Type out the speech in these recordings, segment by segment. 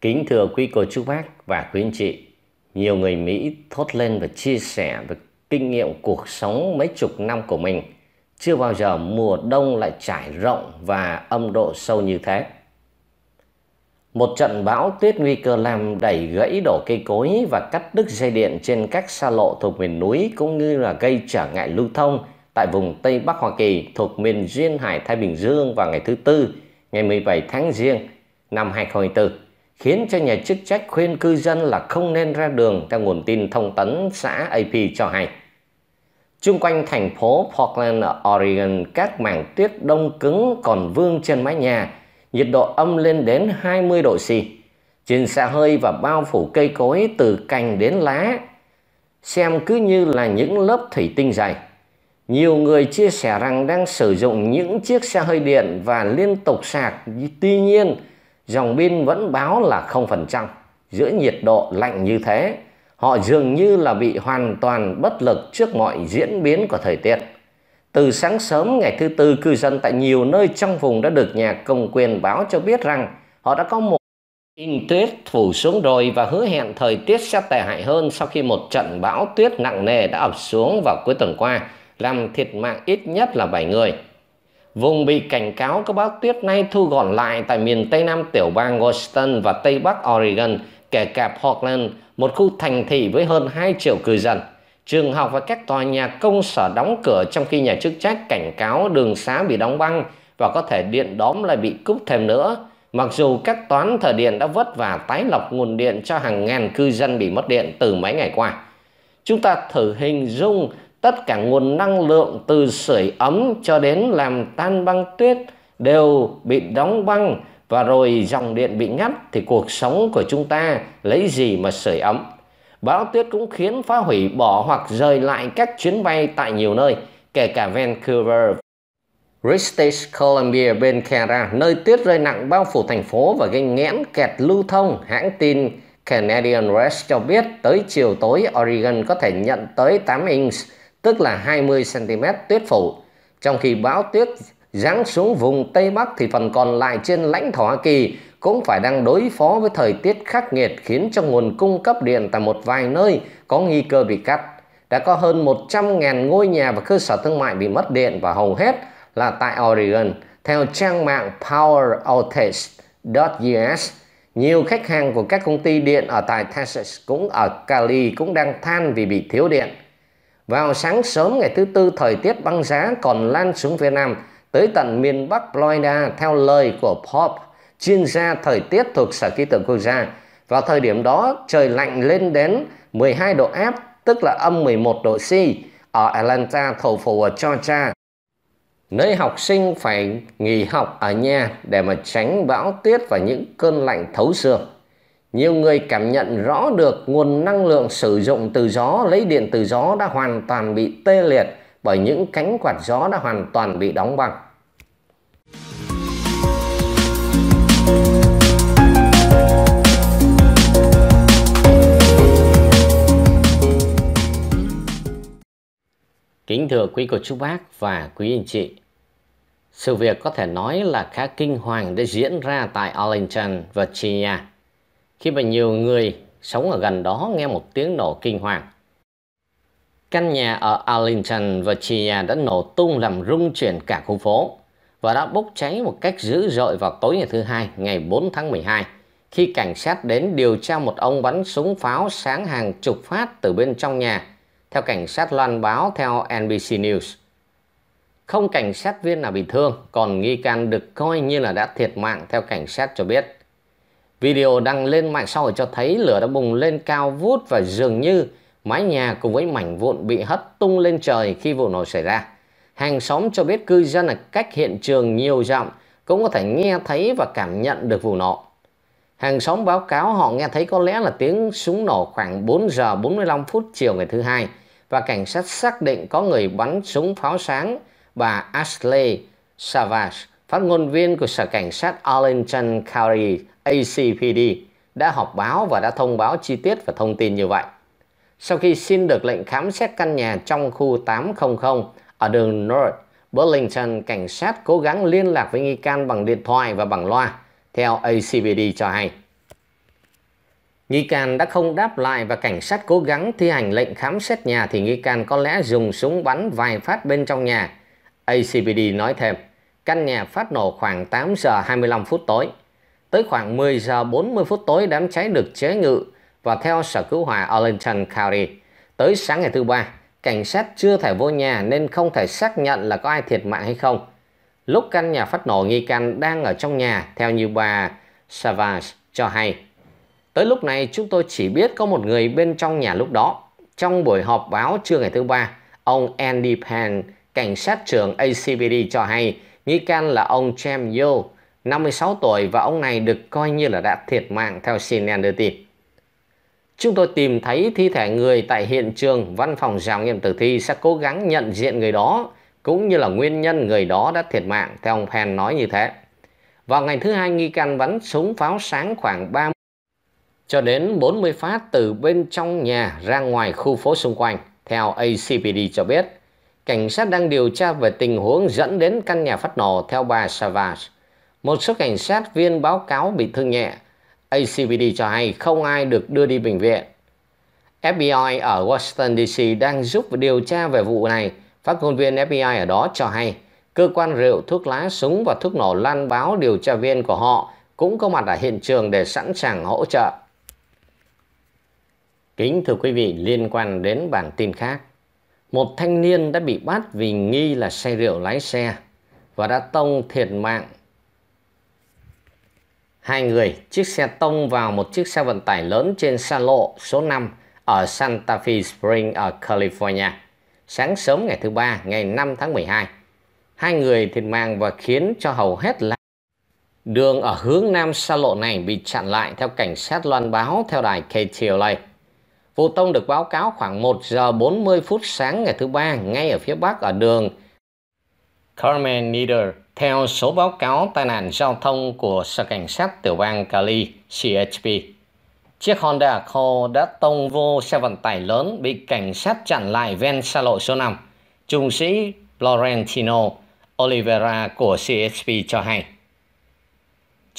Kính thưa quý cô chú bác và quý anh chị, nhiều người Mỹ thốt lên và chia sẻ về kinh nghiệm cuộc sống mấy chục năm của mình. Chưa bao giờ mùa đông lại trải rộng và âm độ sâu như thế. Một trận bão tuyết nguy cơ làm đẩy gãy đổ cây cối và cắt đứt dây điện trên các xa lộ thuộc miền núi cũng như là gây trở ngại lưu thông tại vùng Tây Bắc Hoa Kỳ thuộc miền Duyên Hải Thái Bình Dương vào ngày thứ Tư, ngày 17 tháng Giêng năm 2024 khiến cho nhà chức trách khuyên cư dân là không nên ra đường theo nguồn tin thông tấn xã AP cho hay. Trung quanh thành phố Portland ở Oregon, các mảng tuyết đông cứng còn vương trên mái nhà, nhiệt độ âm lên đến 20 độ C. Trên xe hơi và bao phủ cây cối từ cành đến lá, xem cứ như là những lớp thủy tinh dày. Nhiều người chia sẻ rằng đang sử dụng những chiếc xe hơi điện và liên tục sạc, tuy nhiên dòng pin vẫn báo là 0%. Giữa nhiệt độ lạnh như thế, họ dường như là bị hoàn toàn bất lực trước mọi diễn biến của thời tiết. Từ sáng sớm ngày thứ tư, cư dân tại nhiều nơi trong vùng đã được nhà công quyền báo cho biết rằng họ đã có một in tuyết phủ xuống rồi và hứa hẹn thời tiết sẽ tệ hại hơn sau khi một trận bão tuyết nặng nề đã ập xuống vào cuối tuần qua, làm thiệt mạng ít nhất là 7 người. Vùng bị cảnh cáo các bão tuyết nay thu gọn lại tại miền Tây Nam tiểu bang Washington và Tây Bắc Oregon, kể cả Portland, một khu thành thị với hơn 2 triệu cư dân. Trường học và các tòa nhà công sở đóng cửa trong khi nhà chức trách cảnh cáo đường xá bị đóng băng và có thể điện đóm lại bị cúp thêm nữa. Mặc dù các toán thợ điện đã vất vả tái lọc nguồn điện cho hàng ngàn cư dân bị mất điện từ mấy ngày qua. Chúng ta thử hình dung tất cả nguồn năng lượng từ sưởi ấm cho đến làm tan băng tuyết đều bị đóng băng và rồi dòng điện bị ngắt thì cuộc sống của chúng ta lấy gì mà sưởi ấm. Bão tuyết cũng khiến phá hủy bỏ hoặc rời lại các chuyến bay tại nhiều nơi, kể cả Vancouver. British Columbia bên Canada, nơi tuyết rơi nặng bao phủ thành phố và gây nghẽn kẹt lưu thông, hãng tin Canadian Press cho biết tới chiều tối Oregon có thể nhận tới 8 inch tức là 20 cm tuyết phủ. Trong khi bão tuyết giáng xuống vùng Tây Bắc thì phần còn lại trên lãnh thổ Hoa Kỳ cũng phải đang đối phó với thời tiết khắc nghiệt khiến cho nguồn cung cấp điện tại một vài nơi có nguy cơ bị cắt. Đã có hơn 100.000 ngôi nhà và cơ sở thương mại bị mất điện và hầu hết là tại Oregon. Theo trang mạng poweroutage.us, nhiều khách hàng của các công ty điện ở tại Texas cũng ở Cali cũng đang than vì bị thiếu điện. Vào sáng sớm ngày thứ tư thời tiết băng giá còn lan xuống phía Nam tới tận miền Bắc Florida theo lời của Pop, chuyên gia thời tiết thuộc Sở Khí tượng Quốc gia. Vào thời điểm đó, trời lạnh lên đến 12 độ F, tức là âm 11 độ C, ở Atlanta, thủ phủ ở Georgia, nơi học sinh phải nghỉ học ở nhà để mà tránh bão tuyết và những cơn lạnh thấu xương nhiều người cảm nhận rõ được nguồn năng lượng sử dụng từ gió lấy điện từ gió đã hoàn toàn bị tê liệt bởi những cánh quạt gió đã hoàn toàn bị đóng băng. Kính thưa quý cô chú bác và quý anh chị, sự việc có thể nói là khá kinh hoàng đã diễn ra tại Arlington, Virginia khi mà nhiều người sống ở gần đó nghe một tiếng nổ kinh hoàng. Căn nhà ở Arlington, Virginia đã nổ tung làm rung chuyển cả khu phố và đã bốc cháy một cách dữ dội vào tối ngày thứ hai, ngày 4 tháng 12, khi cảnh sát đến điều tra một ông bắn súng pháo sáng hàng chục phát từ bên trong nhà, theo cảnh sát loan báo theo NBC News. Không cảnh sát viên nào bị thương, còn nghi can được coi như là đã thiệt mạng theo cảnh sát cho biết. Video đăng lên mạng xã hội cho thấy lửa đã bùng lên cao vút và dường như mái nhà cùng với mảnh vụn bị hất tung lên trời khi vụ nổ xảy ra. Hàng xóm cho biết cư dân ở cách hiện trường nhiều dặm cũng có thể nghe thấy và cảm nhận được vụ nổ. Hàng xóm báo cáo họ nghe thấy có lẽ là tiếng súng nổ khoảng 4 giờ 45 phút chiều ngày thứ hai và cảnh sát xác định có người bắn súng pháo sáng bà Ashley Savage Phát ngôn viên của Sở Cảnh sát Arlington County ACPD đã họp báo và đã thông báo chi tiết và thông tin như vậy. Sau khi xin được lệnh khám xét căn nhà trong khu 800 ở đường North, Burlington, cảnh sát cố gắng liên lạc với nghi can bằng điện thoại và bằng loa, theo ACPD cho hay. Nghi can đã không đáp lại và cảnh sát cố gắng thi hành lệnh khám xét nhà thì nghi can có lẽ dùng súng bắn vài phát bên trong nhà. ACPD nói thêm căn nhà phát nổ khoảng 8 giờ 25 phút tối. Tới khoảng 10 giờ 40 phút tối đám cháy được chế ngự và theo Sở Cứu hỏa Arlington County. Tới sáng ngày thứ ba, cảnh sát chưa thể vô nhà nên không thể xác nhận là có ai thiệt mạng hay không. Lúc căn nhà phát nổ nghi can đang ở trong nhà theo như bà Savage cho hay. Tới lúc này chúng tôi chỉ biết có một người bên trong nhà lúc đó. Trong buổi họp báo trưa ngày thứ ba, ông Andy Penn, cảnh sát trưởng ACBD cho hay Nghi can là ông Cham Yo, 56 tuổi và ông này được coi như là đã thiệt mạng theo CNN đưa tin. Chúng tôi tìm thấy thi thể người tại hiện trường, văn phòng giám nghiệm tử thi sẽ cố gắng nhận diện người đó, cũng như là nguyên nhân người đó đã thiệt mạng, theo ông Penn nói như thế. Vào ngày thứ hai, nghi can bắn súng pháo sáng khoảng 30 cho đến 40 phát từ bên trong nhà ra ngoài khu phố xung quanh, theo ACPD cho biết cảnh sát đang điều tra về tình huống dẫn đến căn nhà phát nổ theo bà Savage. Một số cảnh sát viên báo cáo bị thương nhẹ. ACBD cho hay không ai được đưa đi bệnh viện. FBI ở Washington DC đang giúp điều tra về vụ này. Phát ngôn viên FBI ở đó cho hay cơ quan rượu, thuốc lá, súng và thuốc nổ lan báo điều tra viên của họ cũng có mặt ở hiện trường để sẵn sàng hỗ trợ. Kính thưa quý vị, liên quan đến bản tin khác, một thanh niên đã bị bắt vì nghi là say rượu lái xe và đã tông thiệt mạng hai người, chiếc xe tông vào một chiếc xe vận tải lớn trên xa lộ số 5 ở Santa Fe Spring ở California. Sáng sớm ngày thứ ba, ngày 5 tháng 12, hai người thiệt mạng và khiến cho hầu hết là đường ở hướng nam xa lộ này bị chặn lại theo cảnh sát loan báo theo đài KTLA. Vụ tông được báo cáo khoảng 1 giờ 40 phút sáng ngày thứ ba ngay ở phía bắc ở đường Carmen Nieder. Theo số báo cáo tai nạn giao thông của Sở Cảnh sát Tiểu bang Cali, CHP, chiếc Honda Accord đã tông vô xe vận tải lớn bị cảnh sát chặn lại ven xa lộ số 5. Trung sĩ Florentino Oliveira của CHP cho hay.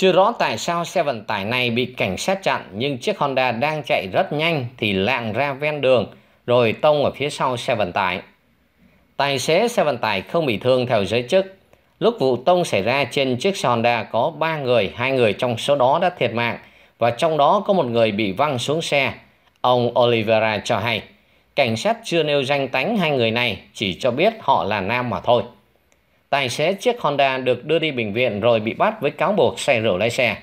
Chưa rõ tại sao xe vận tải này bị cảnh sát chặn nhưng chiếc Honda đang chạy rất nhanh thì lạng ra ven đường rồi tông ở phía sau xe vận tải. Tài xế xe vận tải không bị thương theo giới chức. Lúc vụ tông xảy ra trên chiếc xe Honda có 3 người, hai người trong số đó đã thiệt mạng và trong đó có một người bị văng xuống xe. Ông Oliveira cho hay, cảnh sát chưa nêu danh tánh hai người này, chỉ cho biết họ là nam mà thôi tài xế chiếc Honda được đưa đi bệnh viện rồi bị bắt với cáo buộc say rượu lái xe.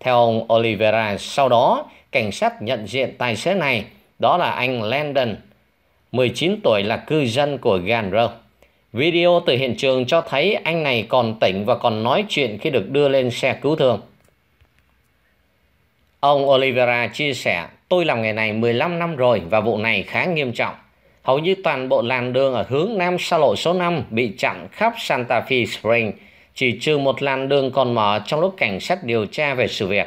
Theo ông Oliveira, sau đó cảnh sát nhận diện tài xế này, đó là anh Landon, 19 tuổi là cư dân của Ganro. Video từ hiện trường cho thấy anh này còn tỉnh và còn nói chuyện khi được đưa lên xe cứu thương. Ông Oliveira chia sẻ, tôi làm nghề này 15 năm rồi và vụ này khá nghiêm trọng hầu như toàn bộ làn đường ở hướng nam xa lộ số 5 bị chặn khắp Santa Fe Spring, chỉ trừ một làn đường còn mở trong lúc cảnh sát điều tra về sự việc.